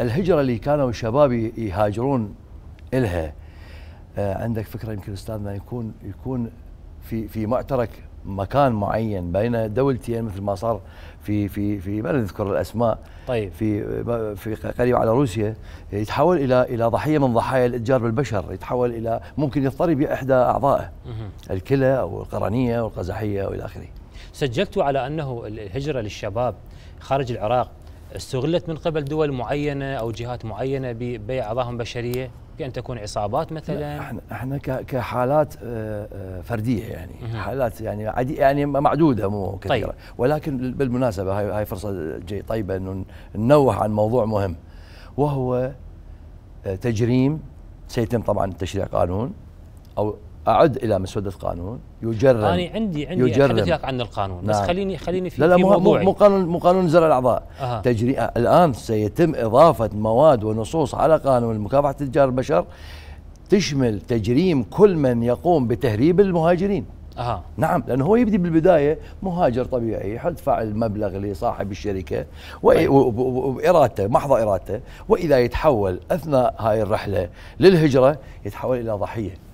الهجره اللي كانوا الشباب يهاجرون الها آه، عندك فكره يمكن استاذنا يكون يكون في في معترك مكان معين بين دولتين مثل ما صار في في في ما نذكر الاسماء طيب في في قريب على روسيا يتحول الى الى ضحيه من ضحايا الاتجار بالبشر يتحول الى ممكن يضطر يبيع احدى اعضائه الكلى او القرنيه والقزحيه والى اخره سجلت على انه الهجره للشباب خارج العراق استغلت من قبل دول معينه او جهات معينه ببيع اعضائهم بشريه بان تكون عصابات مثلا احنا احنا كحالات آه، آه، فرديه يعني حالات يعني عدي يعني معدوده مو طيب. كثيره طيب. ولكن بالمناسبه هاي هاي فرصه جي طيبه انه ننوه عن موضوع مهم وهو آه، تجريم سيتم طبعا تشريع قانون او اعد الى مسوده قانون يجرم انا عندي عندي يجرم وياك عن القانون نعم. بس خليني خليني في لا لا في مو, مو قانون مو قانون زرع الاعضاء أه. تجري الان سيتم اضافه مواد ونصوص على قانون مكافحه تجار البشر تشمل تجريم كل من يقوم بتهريب المهاجرين أه. نعم لأنه هو يبدي بالبداية مهاجر طبيعي يدفع المبلغ لصاحب الشركة طيب. وإرادته محض إرادته وإذا يتحول أثناء هاي الرحلة للهجرة يتحول إلى ضحية